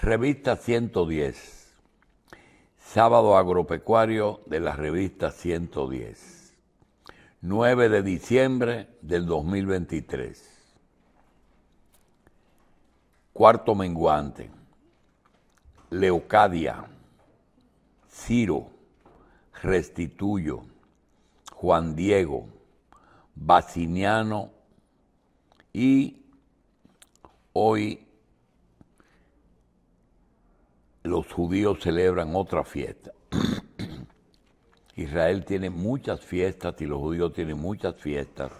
Revista 110. Sábado agropecuario de la revista 110. 9 de diciembre del 2023. Cuarto menguante. Leocadia. Ciro. Restituyo. Juan Diego. Basiniano. Y hoy los judíos celebran otra fiesta. Israel tiene muchas fiestas y los judíos tienen muchas fiestas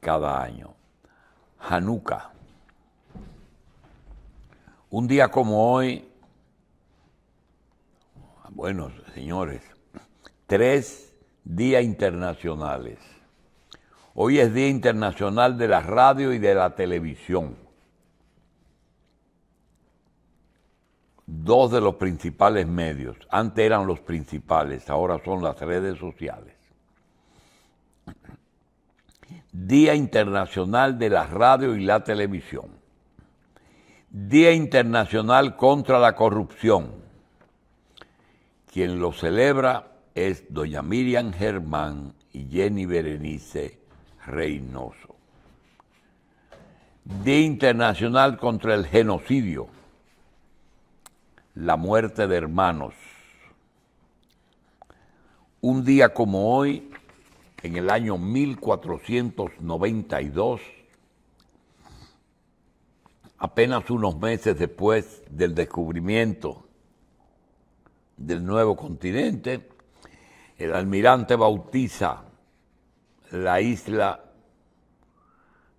cada año. Hanukkah. Un día como hoy, bueno, señores, tres días internacionales. Hoy es Día Internacional de la Radio y de la Televisión. dos de los principales medios. Antes eran los principales, ahora son las redes sociales. Día Internacional de la Radio y la Televisión. Día Internacional contra la Corrupción. Quien lo celebra es doña Miriam Germán y Jenny Berenice Reynoso. Día Internacional contra el Genocidio la muerte de hermanos. Un día como hoy, en el año 1492, apenas unos meses después del descubrimiento del nuevo continente, el almirante bautiza la isla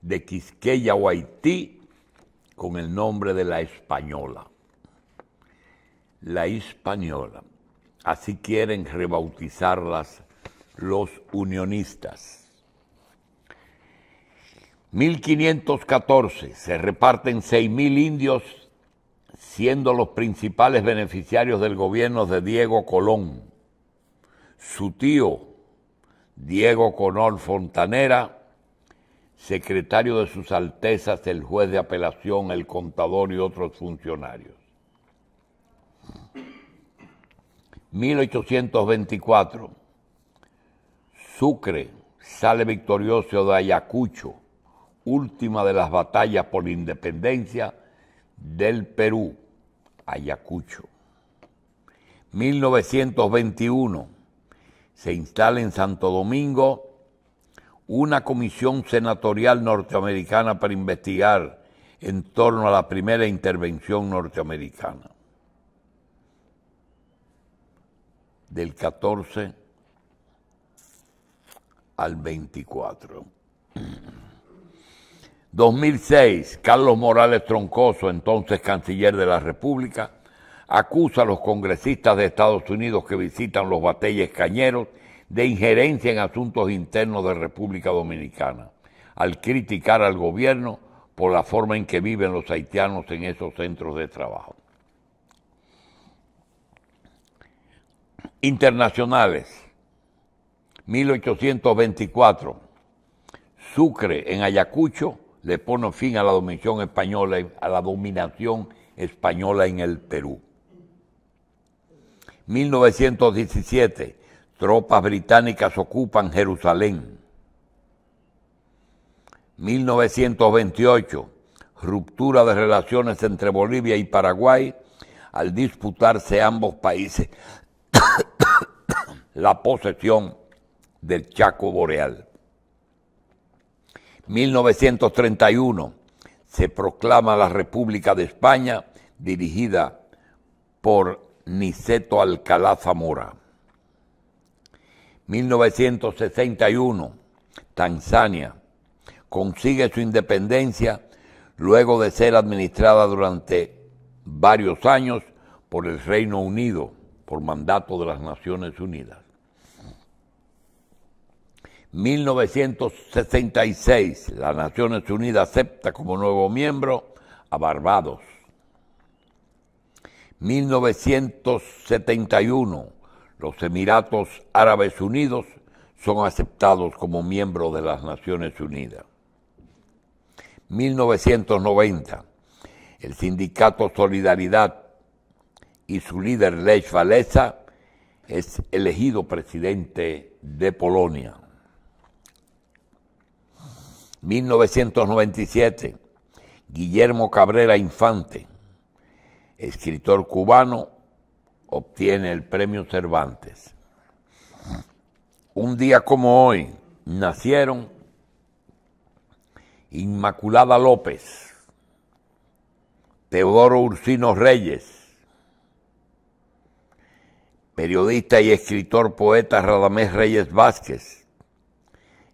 de Quisqueya o Haití con el nombre de la Española la Española, Así quieren rebautizarlas los unionistas. 1514 se reparten 6.000 indios, siendo los principales beneficiarios del gobierno de Diego Colón. Su tío, Diego Conor Fontanera, secretario de sus Altezas, el juez de apelación, el contador y otros funcionarios. 1824, Sucre sale victorioso de Ayacucho, última de las batallas por la independencia del Perú, Ayacucho. 1921, se instala en Santo Domingo una comisión senatorial norteamericana para investigar en torno a la primera intervención norteamericana. del 14 al 24. 2006, Carlos Morales Troncoso, entonces canciller de la República, acusa a los congresistas de Estados Unidos que visitan los batalles cañeros de injerencia en asuntos internos de República Dominicana, al criticar al gobierno por la forma en que viven los haitianos en esos centros de trabajo. internacionales. 1824. Sucre en Ayacucho le pone fin a la dominación española, a la dominación española en el Perú. 1917. Tropas británicas ocupan Jerusalén. 1928. Ruptura de relaciones entre Bolivia y Paraguay al disputarse ambos países la posesión del Chaco Boreal. 1931 se proclama la República de España dirigida por Niceto Alcalá Zamora. 1961 Tanzania consigue su independencia luego de ser administrada durante varios años por el Reino Unido por mandato de las Naciones Unidas. 1966, las Naciones Unidas acepta como nuevo miembro a Barbados. 1971, los Emiratos Árabes Unidos son aceptados como miembro de las Naciones Unidas. 1990, el Sindicato Solidaridad y su líder Lech Walesa es elegido presidente de Polonia. 1997, Guillermo Cabrera Infante, escritor cubano, obtiene el premio Cervantes. Un día como hoy nacieron Inmaculada López, Teodoro Ursino Reyes, periodista y escritor poeta Radamés Reyes Vázquez,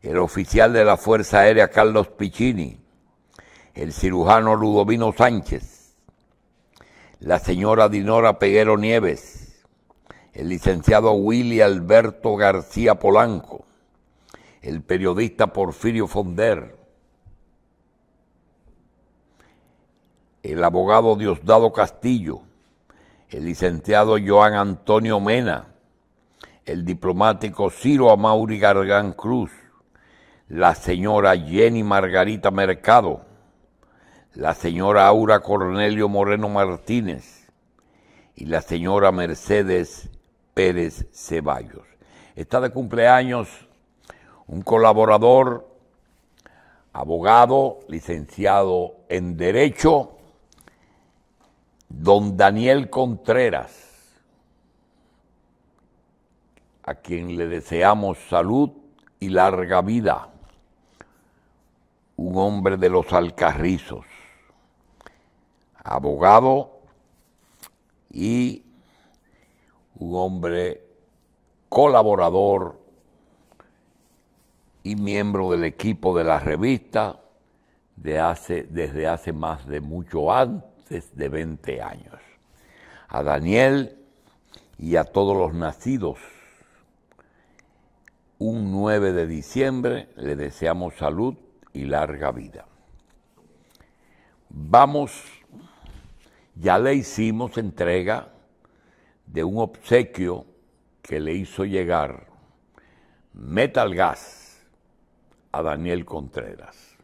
el oficial de la Fuerza Aérea Carlos Piccini, el cirujano Ludovino Sánchez, la señora Dinora Peguero Nieves, el licenciado Willy Alberto García Polanco, el periodista Porfirio Fonder, el abogado Diosdado Castillo, el licenciado Joan Antonio Mena, el diplomático Ciro Amauri Gargán Cruz, la señora Jenny Margarita Mercado, la señora Aura Cornelio Moreno Martínez y la señora Mercedes Pérez Ceballos. Está de cumpleaños un colaborador, abogado, licenciado en Derecho, don Daniel Contreras, a quien le deseamos salud y larga vida, un hombre de los alcarrizos, abogado y un hombre colaborador y miembro del equipo de la revista de hace, desde hace más de mucho antes de 20 años. A Daniel y a todos los nacidos, un 9 de diciembre le deseamos salud y larga vida. Vamos, ya le hicimos entrega de un obsequio que le hizo llegar Metal Gas a Daniel Contreras.